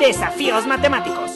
Desafíos matemáticos.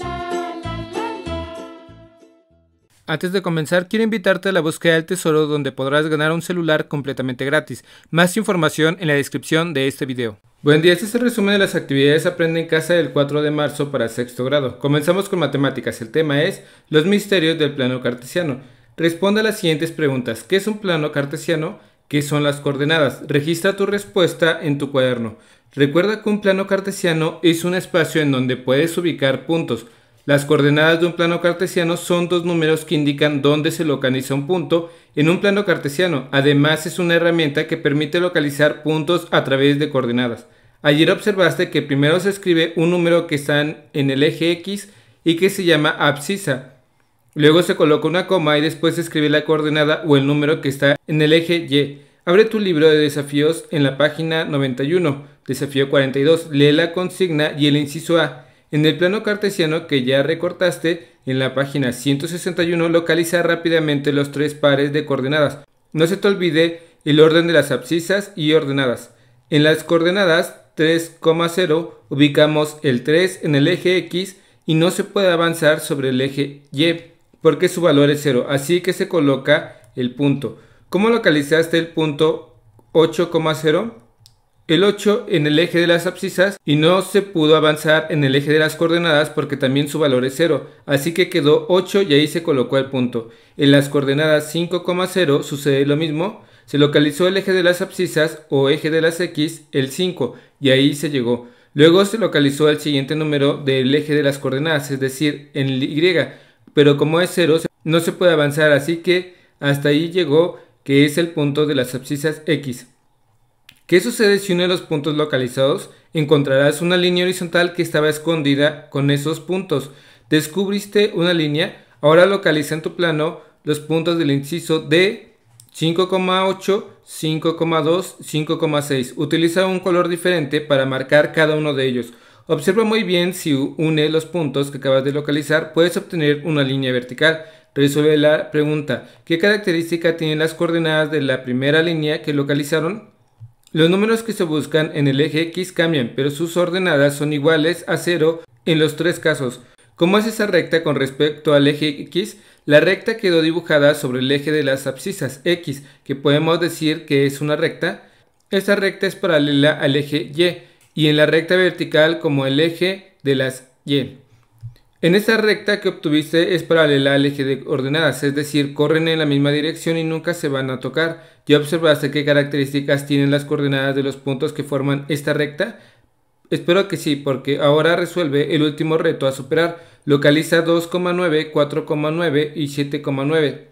Antes de comenzar, quiero invitarte a la búsqueda del tesoro donde podrás ganar un celular completamente gratis. Más información en la descripción de este video. Buen día, este es el resumen de las actividades Aprende en Casa del 4 de marzo para sexto grado. Comenzamos con matemáticas. El tema es los misterios del plano cartesiano. Responde a las siguientes preguntas. ¿Qué es un plano cartesiano? ¿Qué son las coordenadas? Registra tu respuesta en tu cuaderno. Recuerda que un plano cartesiano es un espacio en donde puedes ubicar puntos. Las coordenadas de un plano cartesiano son dos números que indican dónde se localiza un punto en un plano cartesiano. Además es una herramienta que permite localizar puntos a través de coordenadas. Ayer observaste que primero se escribe un número que está en el eje X y que se llama abscisa. Luego se coloca una coma y después se escribe la coordenada o el número que está en el eje Y. Abre tu libro de desafíos en la página 91, desafío 42. Lee la consigna y el inciso A. En el plano cartesiano que ya recortaste, en la página 161 localiza rápidamente los tres pares de coordenadas. No se te olvide el orden de las abscisas y ordenadas. En las coordenadas 3,0 ubicamos el 3 en el eje X y no se puede avanzar sobre el eje Y porque su valor es 0, así que se coloca el punto. ¿Cómo localizaste el punto 8,0? El 8 en el eje de las abscisas y no se pudo avanzar en el eje de las coordenadas porque también su valor es 0, así que quedó 8 y ahí se colocó el punto. En las coordenadas 5,0 sucede lo mismo, se localizó el eje de las abscisas o eje de las X, el 5, y ahí se llegó. Luego se localizó el siguiente número del eje de las coordenadas, es decir, en Y, pero como es 0 no se puede avanzar, así que hasta ahí llegó que es el punto de las abscisas X. ¿Qué sucede si une los puntos localizados encontrarás una línea horizontal que estaba escondida con esos puntos? Descubriste una línea, ahora localiza en tu plano los puntos del inciso D, 5,8, 5,2, 5,6. Utiliza un color diferente para marcar cada uno de ellos. Observa muy bien si une los puntos que acabas de localizar, puedes obtener una línea vertical. Resuelve la pregunta, ¿qué característica tienen las coordenadas de la primera línea que localizaron? Los números que se buscan en el eje X cambian, pero sus ordenadas son iguales a 0 en los tres casos. ¿Cómo es esa recta con respecto al eje X? La recta quedó dibujada sobre el eje de las abscisas X, que podemos decir que es una recta. Esta recta es paralela al eje Y y en la recta vertical como el eje de las Y. En esta recta que obtuviste es paralela al eje de coordenadas, es decir, corren en la misma dirección y nunca se van a tocar. ¿Ya observaste qué características tienen las coordenadas de los puntos que forman esta recta? Espero que sí, porque ahora resuelve el último reto a superar. Localiza 2,9, 4,9 y 7,9.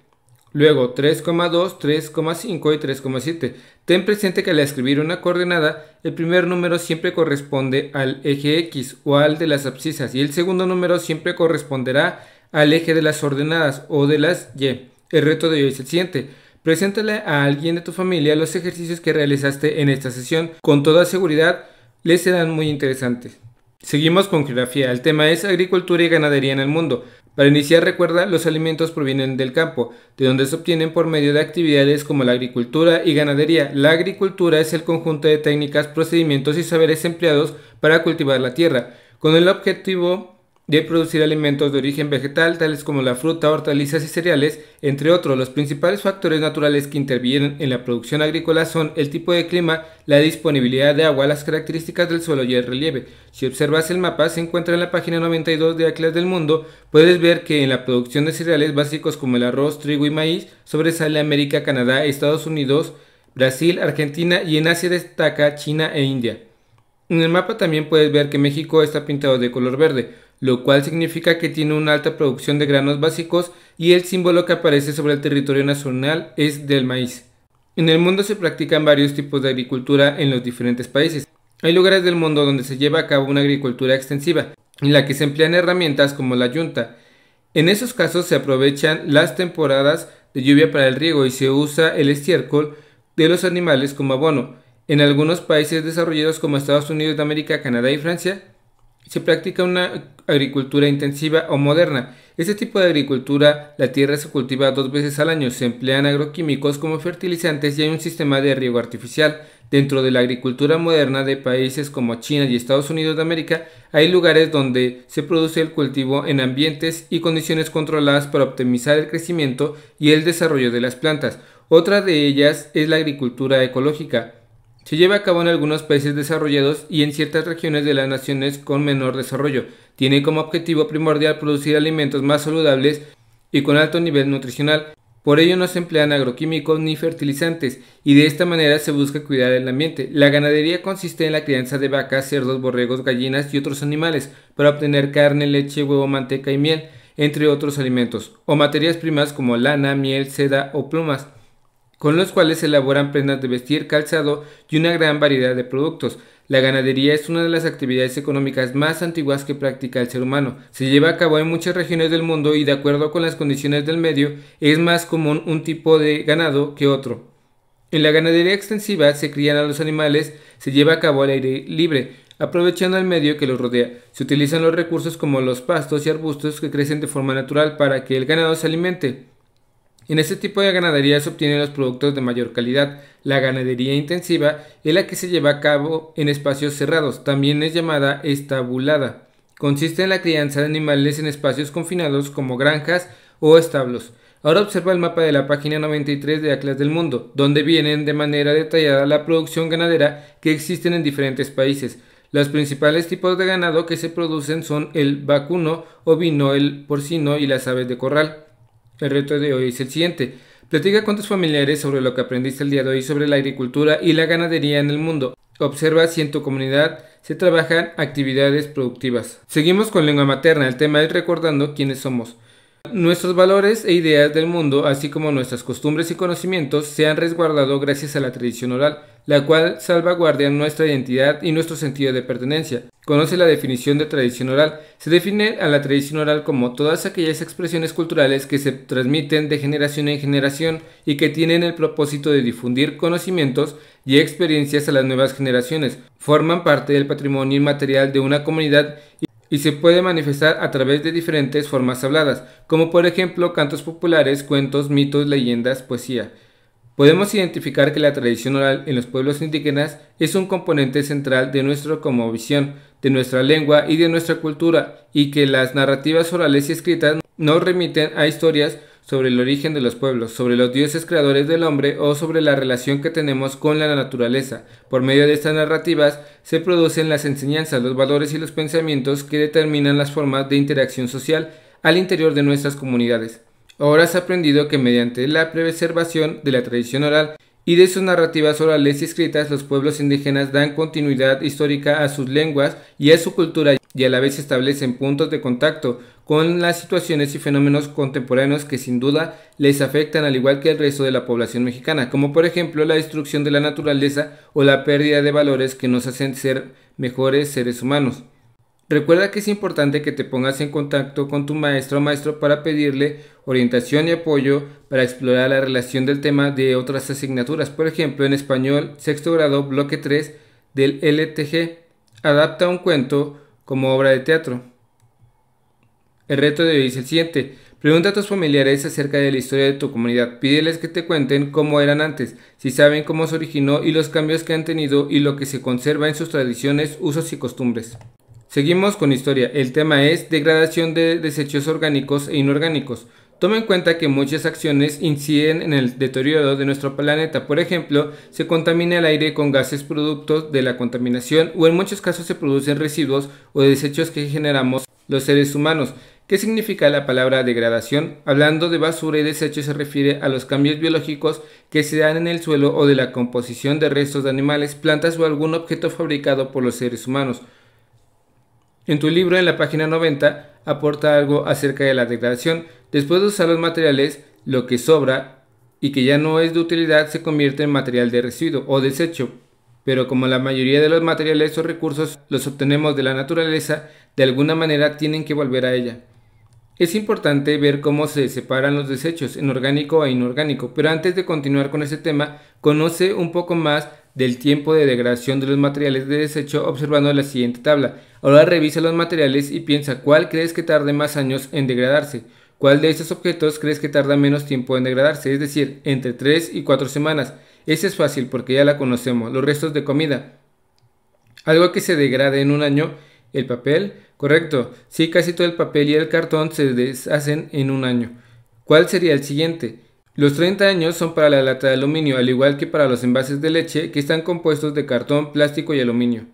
Luego 3,2, 3,5 y 3,7. Ten presente que al escribir una coordenada, el primer número siempre corresponde al eje X o al de las abscisas y el segundo número siempre corresponderá al eje de las ordenadas o de las Y. El reto de hoy es el siguiente. Preséntale a alguien de tu familia los ejercicios que realizaste en esta sesión. Con toda seguridad, les serán muy interesantes. Seguimos con geografía. El tema es agricultura y ganadería en el mundo. Para iniciar, recuerda, los alimentos provienen del campo, de donde se obtienen por medio de actividades como la agricultura y ganadería. La agricultura es el conjunto de técnicas, procedimientos y saberes empleados para cultivar la tierra, con el objetivo de producir alimentos de origen vegetal, tales como la fruta, hortalizas y cereales, entre otros. Los principales factores naturales que intervienen en la producción agrícola son el tipo de clima, la disponibilidad de agua, las características del suelo y el relieve. Si observas el mapa, se encuentra en la página 92 de Atlas del Mundo, puedes ver que en la producción de cereales básicos como el arroz, trigo y maíz, sobresale América, Canadá, Estados Unidos, Brasil, Argentina y en Asia destaca China e India. En el mapa también puedes ver que México está pintado de color verde, lo cual significa que tiene una alta producción de granos básicos y el símbolo que aparece sobre el territorio nacional es del maíz. En el mundo se practican varios tipos de agricultura en los diferentes países. Hay lugares del mundo donde se lleva a cabo una agricultura extensiva, en la que se emplean herramientas como la yunta. En esos casos se aprovechan las temporadas de lluvia para el riego y se usa el estiércol de los animales como abono. En algunos países desarrollados como Estados Unidos de América, Canadá y Francia, se practica una agricultura intensiva o moderna. Este tipo de agricultura, la tierra se cultiva dos veces al año, se emplean agroquímicos como fertilizantes y hay un sistema de riego artificial. Dentro de la agricultura moderna de países como China y Estados Unidos de América, hay lugares donde se produce el cultivo en ambientes y condiciones controladas para optimizar el crecimiento y el desarrollo de las plantas. Otra de ellas es la agricultura ecológica. Se lleva a cabo en algunos países desarrollados y en ciertas regiones de las naciones con menor desarrollo. Tiene como objetivo primordial producir alimentos más saludables y con alto nivel nutricional. Por ello no se emplean agroquímicos ni fertilizantes y de esta manera se busca cuidar el ambiente. La ganadería consiste en la crianza de vacas, cerdos, borregos, gallinas y otros animales para obtener carne, leche, huevo, manteca y miel, entre otros alimentos, o materias primas como lana, miel, seda o plumas con los cuales se elaboran prendas de vestir, calzado y una gran variedad de productos. La ganadería es una de las actividades económicas más antiguas que practica el ser humano. Se lleva a cabo en muchas regiones del mundo y de acuerdo con las condiciones del medio es más común un tipo de ganado que otro. En la ganadería extensiva se crían a los animales, se lleva a cabo al aire libre, aprovechando el medio que los rodea. Se utilizan los recursos como los pastos y arbustos que crecen de forma natural para que el ganado se alimente. En este tipo de ganadería se obtienen los productos de mayor calidad. La ganadería intensiva es la que se lleva a cabo en espacios cerrados, también es llamada estabulada. Consiste en la crianza de animales en espacios confinados como granjas o establos. Ahora observa el mapa de la página 93 de Atlas del Mundo, donde vienen de manera detallada la producción ganadera que existen en diferentes países. Los principales tipos de ganado que se producen son el vacuno, ovino, el porcino y las aves de corral. El reto de hoy es el siguiente. Platica con tus familiares sobre lo que aprendiste el día de hoy sobre la agricultura y la ganadería en el mundo. Observa si en tu comunidad se trabajan actividades productivas. Seguimos con lengua materna. El tema es recordando quiénes somos. Nuestros valores e ideas del mundo, así como nuestras costumbres y conocimientos, se han resguardado gracias a la tradición oral la cual salvaguarda nuestra identidad y nuestro sentido de pertenencia. Conoce la definición de tradición oral. Se define a la tradición oral como todas aquellas expresiones culturales que se transmiten de generación en generación y que tienen el propósito de difundir conocimientos y experiencias a las nuevas generaciones. Forman parte del patrimonio inmaterial de una comunidad y se puede manifestar a través de diferentes formas habladas, como por ejemplo cantos populares, cuentos, mitos, leyendas, poesía. Podemos identificar que la tradición oral en los pueblos indígenas es un componente central de nuestra visión, de nuestra lengua y de nuestra cultura, y que las narrativas orales y escritas nos remiten a historias sobre el origen de los pueblos, sobre los dioses creadores del hombre o sobre la relación que tenemos con la naturaleza. Por medio de estas narrativas se producen las enseñanzas, los valores y los pensamientos que determinan las formas de interacción social al interior de nuestras comunidades. Ahora has aprendido que mediante la preservación de la tradición oral y de sus narrativas orales y escritas, los pueblos indígenas dan continuidad histórica a sus lenguas y a su cultura y a la vez establecen puntos de contacto con las situaciones y fenómenos contemporáneos que sin duda les afectan al igual que el resto de la población mexicana, como por ejemplo la destrucción de la naturaleza o la pérdida de valores que nos hacen ser mejores seres humanos. Recuerda que es importante que te pongas en contacto con tu maestro o maestro para pedirle orientación y apoyo para explorar la relación del tema de otras asignaturas. Por ejemplo, en español, sexto grado, bloque 3 del LTG. Adapta un cuento como obra de teatro. El reto de hoy es el siguiente. Pregunta a tus familiares acerca de la historia de tu comunidad. Pídeles que te cuenten cómo eran antes, si saben cómo se originó y los cambios que han tenido y lo que se conserva en sus tradiciones, usos y costumbres. Seguimos con historia. El tema es degradación de desechos orgánicos e inorgánicos. Toma en cuenta que muchas acciones inciden en el deterioro de nuestro planeta. Por ejemplo, se contamina el aire con gases productos de la contaminación o en muchos casos se producen residuos o desechos que generamos los seres humanos. ¿Qué significa la palabra degradación? Hablando de basura y desechos se refiere a los cambios biológicos que se dan en el suelo o de la composición de restos de animales, plantas o algún objeto fabricado por los seres humanos. En tu libro, en la página 90, aporta algo acerca de la degradación. Después de usar los materiales, lo que sobra y que ya no es de utilidad se convierte en material de residuo o desecho. Pero como la mayoría de los materiales o recursos los obtenemos de la naturaleza, de alguna manera tienen que volver a ella. Es importante ver cómo se separan los desechos en orgánico e inorgánico, pero antes de continuar con ese tema, conoce un poco más del tiempo de degradación de los materiales de desecho observando la siguiente tabla. Ahora revisa los materiales y piensa cuál crees que tarde más años en degradarse. ¿Cuál de estos objetos crees que tarda menos tiempo en degradarse? Es decir, entre 3 y 4 semanas. Ese es fácil porque ya la conocemos, los restos de comida. Algo que se degrade en un año ¿El papel? Correcto. Sí, casi todo el papel y el cartón se deshacen en un año. ¿Cuál sería el siguiente? Los 30 años son para la lata de aluminio, al igual que para los envases de leche que están compuestos de cartón, plástico y aluminio.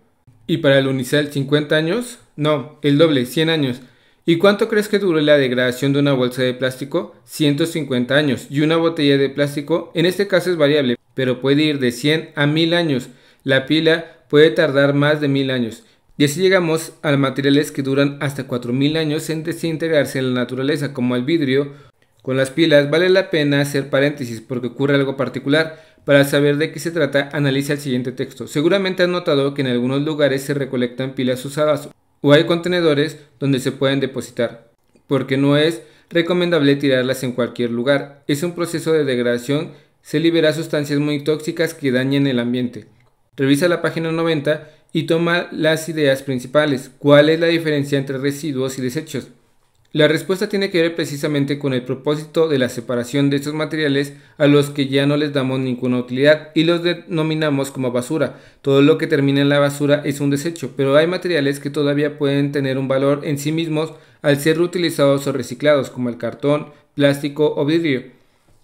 ¿Y para el unicel 50 años? No, el doble, 100 años. ¿Y cuánto crees que dure la degradación de una bolsa de plástico? 150 años. Y una botella de plástico, en este caso es variable, pero puede ir de 100 a 1000 años. La pila puede tardar más de 1000 años. Y así llegamos a materiales que duran hasta 4.000 años en desintegrarse en la naturaleza, como el vidrio. Con las pilas vale la pena hacer paréntesis porque ocurre algo particular. Para saber de qué se trata, analiza el siguiente texto. Seguramente has notado que en algunos lugares se recolectan pilas usadas o hay contenedores donde se pueden depositar, porque no es recomendable tirarlas en cualquier lugar. Es un proceso de degradación, se libera sustancias muy tóxicas que dañan el ambiente. Revisa la página 90 y toma las ideas principales. ¿Cuál es la diferencia entre residuos y desechos? La respuesta tiene que ver precisamente con el propósito de la separación de estos materiales a los que ya no les damos ninguna utilidad y los denominamos como basura. Todo lo que termina en la basura es un desecho, pero hay materiales que todavía pueden tener un valor en sí mismos al ser reutilizados o reciclados, como el cartón, plástico o vidrio.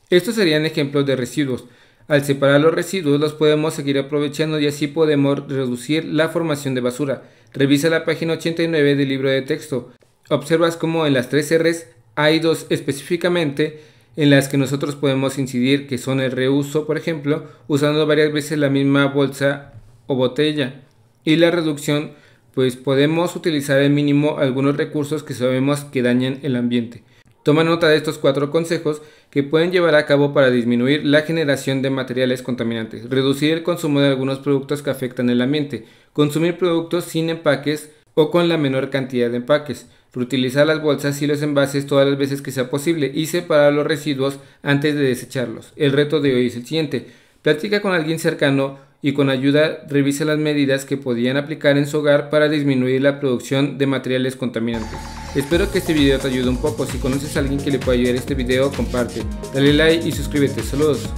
Estos serían ejemplos de residuos. Al separar los residuos los podemos seguir aprovechando y así podemos reducir la formación de basura. Revisa la página 89 del libro de texto. Observas cómo en las tres R's hay dos específicamente en las que nosotros podemos incidir, que son el reuso, por ejemplo, usando varias veces la misma bolsa o botella. Y la reducción, pues podemos utilizar el mínimo algunos recursos que sabemos que dañan el ambiente. Toma nota de estos cuatro consejos que pueden llevar a cabo para disminuir la generación de materiales contaminantes, reducir el consumo de algunos productos que afectan el ambiente, consumir productos sin empaques o con la menor cantidad de empaques, reutilizar las bolsas y los envases todas las veces que sea posible y separar los residuos antes de desecharlos. El reto de hoy es el siguiente. Platica con alguien cercano y con ayuda revisa las medidas que podían aplicar en su hogar para disminuir la producción de materiales contaminantes. Espero que este video te ayude un poco, si conoces a alguien que le pueda ayudar este video comparte, dale like y suscríbete, saludos.